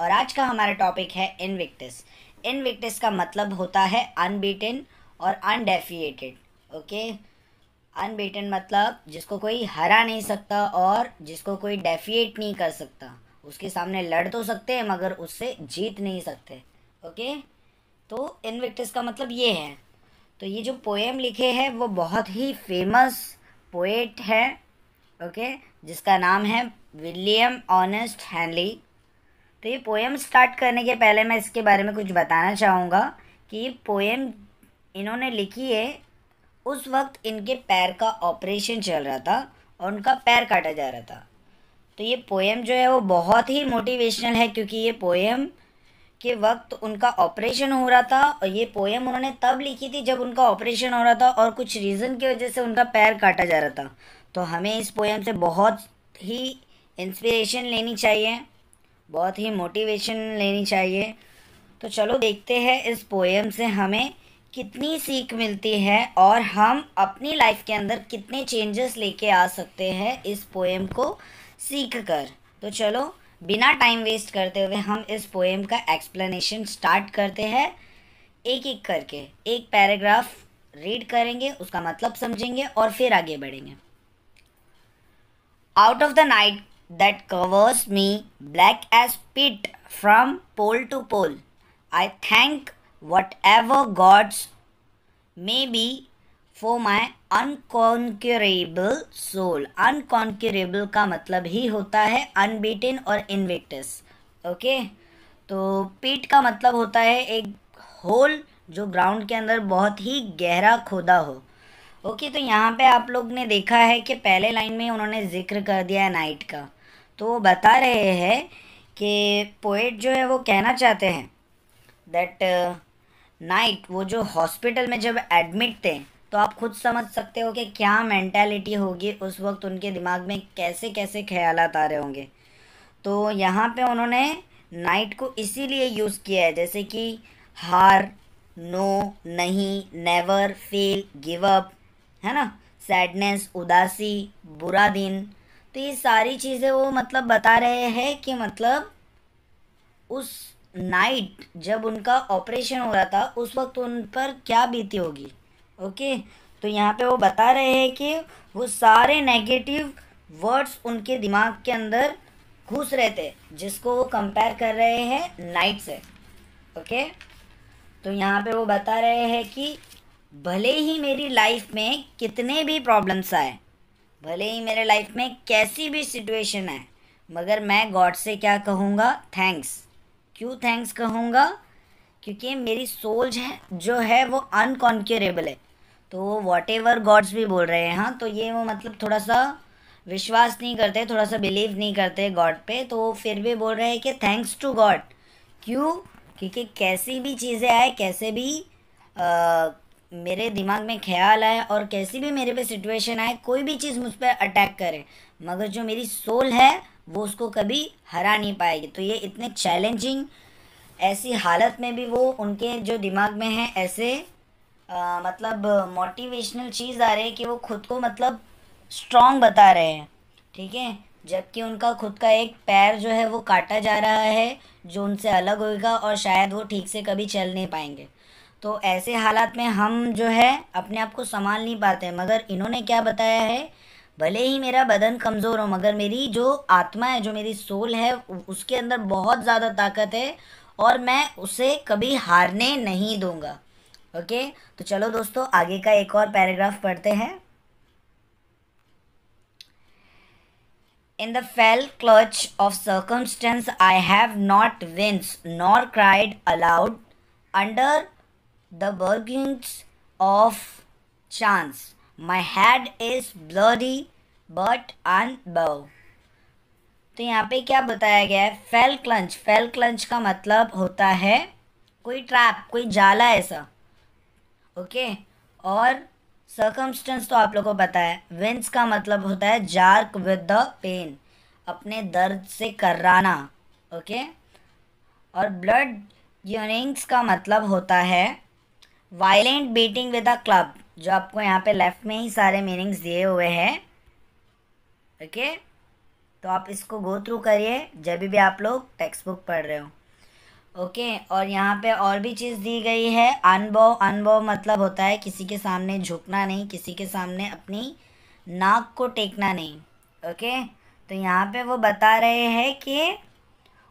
और आज का हमारा टॉपिक है इनविक्टिस इनविक्टिस का मतलब होता है अनबीटन और अनडेफिएटेड ओके अनबीटन मतलब जिसको कोई हरा नहीं सकता और जिसको कोई डेफिएट नहीं कर सकता उसके सामने लड़ तो सकते हैं मगर उससे जीत नहीं सकते ओके तो इनविक्टिस का मतलब ये है तो ये जो पोएम लिखे हैं वो बहुत ही फेमस पोएट है ओके जिसका नाम है विलियम ऑनेस्ट हैनली तो ये पोएम स्टार्ट करने के पहले मैं इसके बारे में कुछ बताना चाहूँगा कि ये पोएम इन्होंने लिखी है उस वक्त इनके पैर का ऑपरेशन चल रहा था और उनका पैर काटा जा रहा था तो ये पोएम जो है वो बहुत ही मोटिवेशनल है क्योंकि ये पोएम के वक्त उनका ऑपरेशन हो रहा था और ये पोएम उन्होंने तब लिखी थी जब उनका ऑपरेशन हो रहा था और कुछ रीज़न की वजह से उनका पैर काटा जा रहा था तो हमें इस पोएम से बहुत ही इंस्पिरेशन लेनी चाहिए बहुत ही मोटिवेशन लेनी चाहिए तो चलो देखते हैं इस पोएम से हमें कितनी सीख मिलती है और हम अपनी लाइफ के अंदर कितने चेंजेस लेके आ सकते हैं इस पोएम को सीख कर तो चलो बिना टाइम वेस्ट करते हुए हम इस पोएम का एक्सप्लेनेशन स्टार्ट करते हैं एक एक करके एक पैराग्राफ रीड करेंगे उसका मतलब समझेंगे और फिर आगे बढ़ेंगे out of the night that covers me black as pit from pole to pole. I thank whatever gods may be for my unconquerable soul unconquerable का मतलब ही होता है unbeaten और invictus. ओके तो पीट का मतलब होता है एक होल जो ग्राउंड के अंदर बहुत ही गहरा खोदा हो ओके okay, तो यहाँ पे आप लोग ने देखा है कि पहले लाइन में उन्होंने जिक्र कर दिया है नाइट का तो वो बता रहे हैं कि पोइट जो है वो कहना चाहते हैं दैट नाइट uh, वो जो हॉस्पिटल में जब एडमिट थे तो आप खुद समझ सकते हो कि क्या मैंटेलिटी होगी उस वक्त उनके दिमाग में कैसे कैसे ख्याल आ रहे होंगे तो यहाँ पे उन्होंने नाइट को इसीलिए यूज़ किया है जैसे कि हार नो नहीं नेवर फेल गिव अप है ना सैडनेस उदासी बुरा दिन तो ये सारी चीज़ें वो मतलब बता रहे हैं कि मतलब उस नाइट जब उनका ऑपरेशन हो रहा था उस वक्त उन पर क्या बीती होगी ओके तो यहाँ पे वो बता रहे हैं कि वो सारे नेगेटिव वर्ड्स उनके दिमाग के अंदर घुस रहे थे जिसको वो कंपेयर कर रहे हैं नाइट से ओके तो यहाँ पे वो बता रहे हैं कि भले ही मेरी लाइफ में कितने भी प्रॉब्लम्स आए भले ही मेरे लाइफ में कैसी भी सिचुएशन है मगर मैं गॉड से क्या कहूँगा थैंक्स क्यों थैंक्स कहूँगा क्योंकि मेरी सोल है जो है वो अनकॉन्क्यूरेबल है तो वॉट एवर गॉड्स भी बोल रहे हैं हाँ तो ये वो मतलब थोड़ा सा विश्वास नहीं करते थोड़ा सा बिलीव नहीं करते गॉड पे तो फिर भी बोल रहे हैं कि थैंक्स टू गॉड क्यों क्योंकि कैसी भी चीज़ें आए कैसे भी आ, मेरे दिमाग में ख्याल आए और कैसी भी मेरे पे सिचुएशन आए कोई भी चीज़ मुझ पर अटैक करे मगर जो मेरी सोल है वो उसको कभी हरा नहीं पाएगी तो ये इतने चैलेंजिंग ऐसी हालत में भी वो उनके जो दिमाग में है ऐसे आ, मतलब मोटिवेशनल चीज़ आ रही है कि वो खुद को मतलब स्ट्रॉन्ग बता रहे हैं ठीक है जबकि उनका खुद का एक पैर जो है वो काटा जा रहा है जो उनसे अलग होगा और शायद वो ठीक से कभी चल नहीं पाएंगे तो ऐसे हालात में हम जो है अपने आप को संभाल नहीं पाते मगर इन्होंने क्या बताया है भले ही मेरा बदन कमज़ोर हो मगर मेरी जो आत्मा है जो मेरी सोल है उसके अंदर बहुत ज़्यादा ताकत है और मैं उसे कभी हारने नहीं दूंगा ओके तो चलो दोस्तों आगे का एक और पैराग्राफ पढ़ते हैं in the fell clutch of circumstance I have not winced nor cried aloud under the of of chance. My head is but but bow तो यहाँ पे क्या बताया गया है फेल क्लंच फेल क्लंच का मतलब होता है कोई ट्रैप कोई जाला ऐसा ओके और सर्कमस्टेंस तो आप लोगों को पता है विंस का मतलब होता है जार्क विद द पेन अपने दर्द से कराना ओके और ब्लड यूनिंग्स का मतलब होता है violent beating with a club जो आपको यहाँ पे लेफ्ट में ही सारे मीनिंग्स दिए हुए हैं ओके तो आप इसको गो थ्रू करिए जब भी आप लोग टेक्स्ट बुक पढ़ रहे हो ओके और यहाँ पे और भी चीज़ दी गई है अनबो अनबो मतलब होता है किसी के सामने झुकना नहीं किसी के सामने अपनी नाक को टेकना नहीं ओके तो यहाँ पे वो बता रहे हैं कि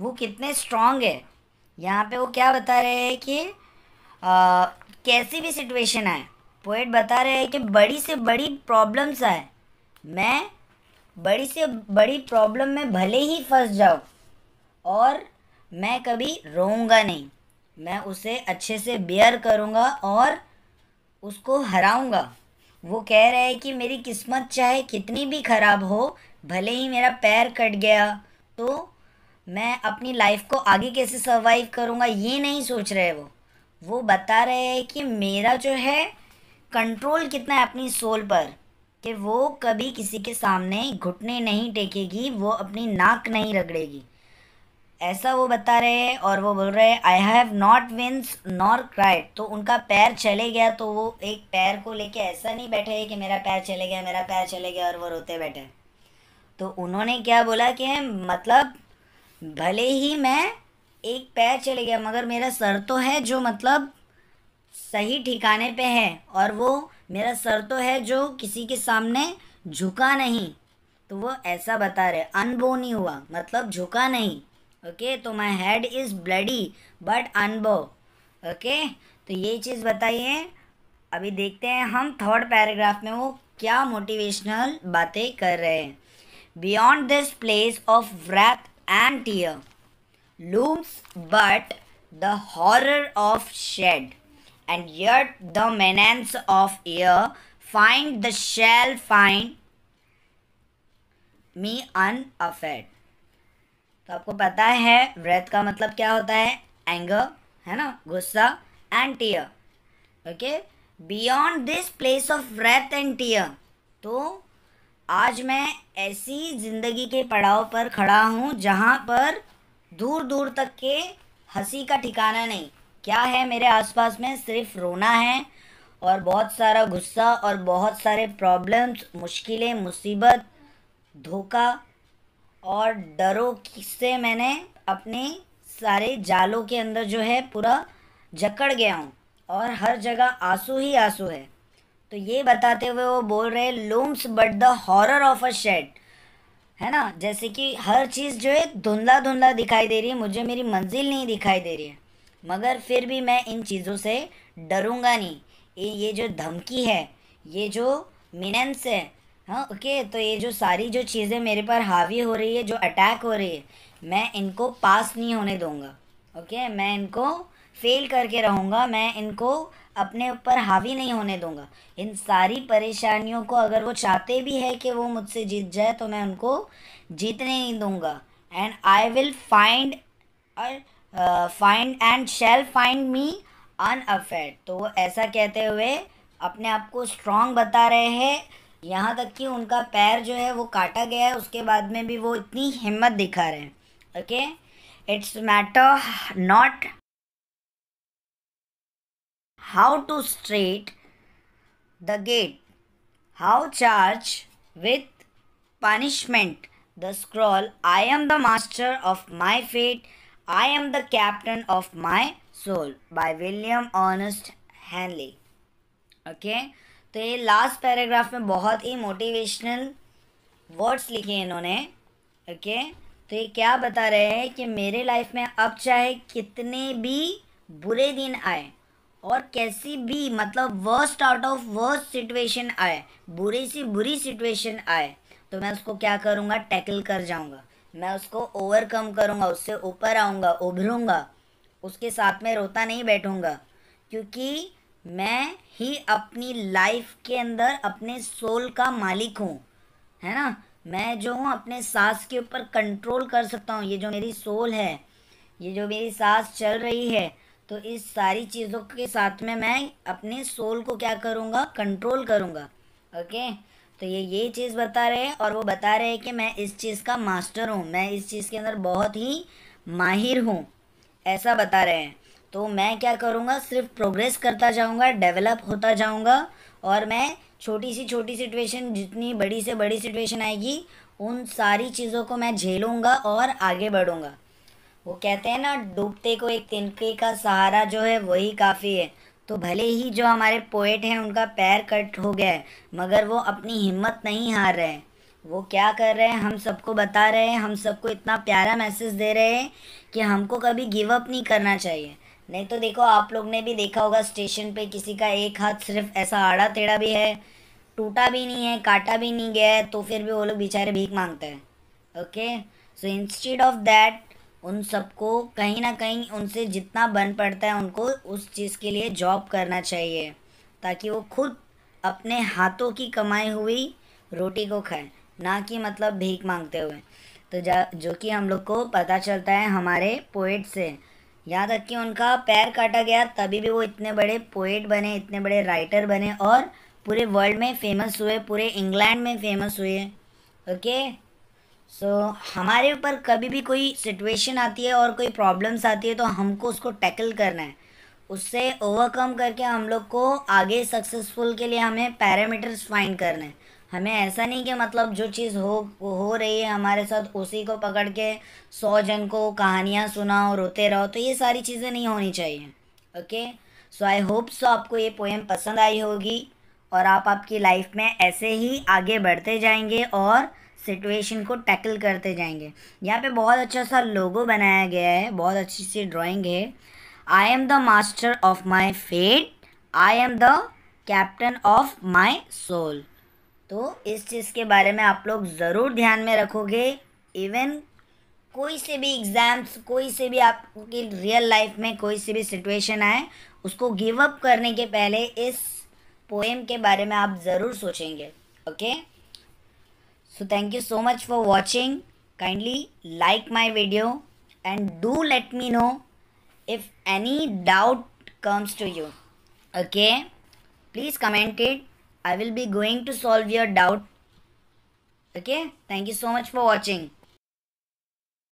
वो कितने स्ट्रांग है यहाँ पे वो क्या बता रहे हैं कि आ, कैसी भी सिचुएशन आए पोइट बता रहे हैं कि बड़ी से बड़ी प्रॉब्लम्स आए मैं बड़ी से बड़ी प्रॉब्लम में भले ही फंस जाऊँ और मैं कभी रोऊंगा नहीं मैं उसे अच्छे से बेयर करूँगा और उसको हराऊँगा वो कह रहे हैं कि मेरी किस्मत चाहे कितनी भी ख़राब हो भले ही मेरा पैर कट गया तो मैं अपनी लाइफ को आगे कैसे सर्वाइव करूँगा ये नहीं सोच रहे वो वो बता रहे हैं कि मेरा जो है कंट्रोल कितना है अपनी सोल पर कि वो कभी किसी के सामने घुटने नहीं टेकेगी वो अपनी नाक नहीं रगड़ेगी ऐसा वो बता रहे हैं और वो बोल रहे हैं I have not winced nor cried तो उनका पैर चले गया तो वो एक पैर को लेके ऐसा नहीं बैठे कि मेरा पैर चले गया मेरा पैर चले गया और वो रोते बैठे तो उन्होंने क्या बोला कि मतलब भले ही मैं एक पैर चले गया मगर मेरा सर तो है जो मतलब सही ठिकाने पे है और वो मेरा सर तो है जो किसी के सामने झुका नहीं तो वो ऐसा बता रहे अनबो नहीं हुआ मतलब झुका नहीं ओके तो my head is bloody but unbowed okay तो ये चीज़ बताइए अभी देखते हैं हम थर्ड पैराग्राफ में वो क्या मोटिवेशनल बातें कर रहे हैं beyond this place of wrath and tear looms but the horror of shed, and yet the menace of air find the shell find me unaffected तो आपको पता है व्रत का मतलब क्या होता है एंगर है ना गुस्सा and tear okay beyond this place of wrath and tear तो आज मैं ऐसी ज़िंदगी के पड़ाव पर खड़ा हूँ जहाँ पर दूर दूर तक के हंसी का ठिकाना नहीं क्या है मेरे आसपास में सिर्फ रोना है और बहुत सारा गुस्सा और बहुत सारे प्रॉब्लम्स मुश्किलें मुसीबत धोखा और डरों से मैंने अपने सारे जालों के अंदर जो है पूरा जकड़ गया हूँ और हर जगह आंसू ही आंसू है तो ये बताते हुए वो बोल रहे looms but the horror of a shade है ना जैसे कि हर चीज़ जो है धुंधला धुंधला दिखाई दे रही है मुझे मेरी मंजिल नहीं दिखाई दे रही है मगर फिर भी मैं इन चीज़ों से डरूंगा नहीं ये जो धमकी है ये जो मिनेंस है हाँ ओके तो ये जो सारी जो चीज़ें मेरे पर हावी हो रही है जो अटैक हो रही है मैं इनको पास नहीं होने दूंगा ओके okay? मैं इनको फेल करके रहूँगा मैं इनको अपने ऊपर हावी नहीं होने दूंगा इन सारी परेशानियों को अगर वो चाहते भी है कि वो मुझसे जीत जाए तो मैं उनको जीतने नहीं दूंगा and I will find find and shall find me unafraid तो वो ऐसा कहते हुए अपने आप को स्ट्रांग बता रहे हैं यहाँ तक कि उनका पैर जो है वो काटा गया है उसके बाद में भी वो इतनी हिम्मत दिखा रहे हैं okay okay? it's matter not how to straight the gate how charge with punishment the scroll i am the master of my fate i am the captain of my soul by william ernest Henley okay तो ये last paragraph में बहुत ही motivational words लिखे हैं इन्होंने okay okay? तो ये क्या बता रहे हैं कि मेरे लाइफ में अब चाहे कितने भी बुरे दिन आए और कैसी भी मतलब worst out of worst situation आए बुरे सी बुरी सिचुएशन आए तो मैं उसको क्या करूँगा टैकल कर जाऊँगा मैं उसको ओवरकम करूँगा उससे ऊपर आऊँगा उभरूँगा उसके साथ में रोता नहीं बैठूँगा क्योंकि मैं ही अपनी लाइफ के अंदर अपने सोल का मालिक हूँ है ना मैं जो हूँ अपने सांस के ऊपर कंट्रोल कर सकता हूँ ये जो मेरी सोल है ये जो मेरी सांस चल रही है तो इस सारी चीज़ों के साथ में मैं अपने सोल को क्या करूँगा कंट्रोल करूँगा ओके तो ये ये चीज़ बता रहे हैं और वो बता रहे हैं कि मैं इस चीज़ का मास्टर हूँ मैं इस चीज़ के अंदर बहुत ही माहिर हूँ ऐसा बता रहे हैं तो मैं क्या करूँगा सिर्फ प्रोग्रेस करता जाऊँगा डेवलप होता जाऊँगा और मैं छोटी सी छोटी सिचुएशन जितनी बड़ी से बड़ी सिचुएशन आएगी उन सारी चीज़ों को मैं झेलूँगा और आगे बढ़ूँगा वो कहते हैं ना डूबते को एक तिनके का सहारा जो है वही काफ़ी है तो भले ही जो हमारे पोएट हैं उनका पैर कट हो गया है मगर वो अपनी हिम्मत नहीं हार रहे हैं वो क्या कर रहे हैं हम सबको बता रहे हैं हम सबको इतना प्यारा मैसेज दे रहे हैं कि हमको कभी गिव अप नहीं करना चाहिए नहीं तो देखो आप लोग ने भी देखा होगा स्टेशन पे किसी का एक हाथ सिर्फ ऐसा आड़ा टेढ़ा भी है टूटा भी नहीं है काटा भी नहीं गया है तो फिर भी वो लोग बेचारे भीख मांगते हैं okay so instead of that उन सबको कहीं ना कहीं उनसे जितना बन पड़ता है उनको उस चीज़ के लिए जॉब करना चाहिए ताकि वो खुद अपने हाथों की कमाई हुई रोटी को खाएँ ना कि मतलब भीख मांगते हुए तो जा जो कि हम लोग को पता चलता है हमारे पोइट से यहाँ तक कि उनका पैर काटा गया तभी भी वो इतने बड़े पोइट बने इतने बड़े राइटर बने और पूरे वर्ल्ड में फेमस हुए पूरे इंग्लैंड में फेमस हुए ओके सो so, हमारे ऊपर कभी भी कोई सिचुएशन आती है और कोई प्रॉब्लम्स आती है तो हमको उसको टैकल करना है उससे ओवरकम करके हम लोग को आगे सक्सेसफुल के लिए हमें पैरामीटर्स फाइंड करने हमें ऐसा नहीं कि मतलब जो चीज़ हो हो रही है हमारे साथ उसी को पकड़ के सौ जन को कहानियाँ सुनाओ रोते रहो तो ये सारी चीज़ें नहीं होनी चाहिए okay so I hope so आपको ये पोएम पसंद आई होगी और आप आपकी लाइफ में ऐसे ही आगे बढ़ते जाएंगे और सिचुएशन को टैकल करते जाएंगे यहाँ पे बहुत अच्छा सा लोगो बनाया गया है बहुत अच्छी सी ड्राइंग है I am the master of my fate I am the captain of my soul तो इस चीज़ के बारे में आप लोग ज़रूर ध्यान में रखोगे इवन कोई से भी एग्ज़ाम्स कोई से भी आपकी रियल लाइफ में कोई से भी सिचुएशन आए उसको गिव अप करने के पहले इस पोएम के बारे में आप ज़रूर सोचेंगे okay so thank you so much for watching kindly like my video and do let me know if any doubt comes to you okay please comment it i will be going to solve your doubt okay thank you so much for watching